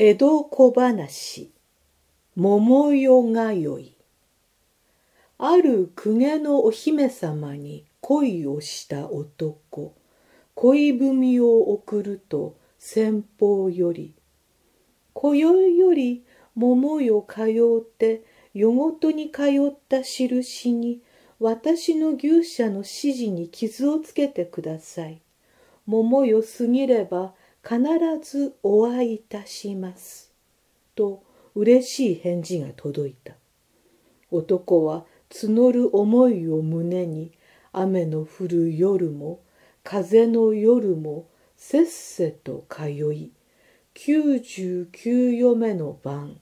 江戸小話、桃代がよい。ある公家のお姫様に恋をした男、恋文を送ると先方より、今宵より桃よ通うて、夜ごとに通った印に、私の牛舎の指示に傷をつけてください。桃よ過ぎれば、必ずお会いいたします」と嬉しい返事が届いた男は募る思いを胸に雨の降る夜も風の夜もせっせと通い99夜目の晩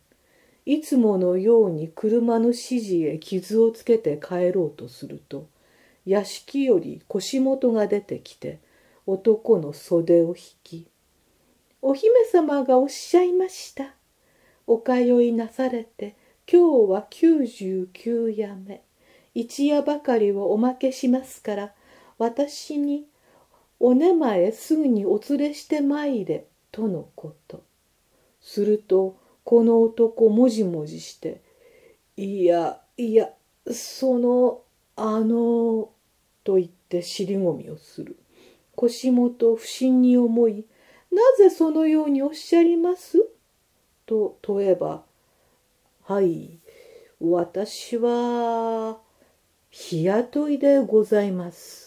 いつものように車の指示へ傷をつけて帰ろうとすると屋敷より腰元が出てきて男の袖を引きお姫様がおっしゃいました。お通いなされて、今日は九十九夜目。一夜ばかりをおまけしますから、私に、おね前すぐにお連れしてまいれ、とのこと。すると、この男もじもじして、いや、いや、その、あの、と言って尻込みをする。腰元不審に思い、なぜそのようにおっしゃりますと問えば、はい、私は、日雇いでございます。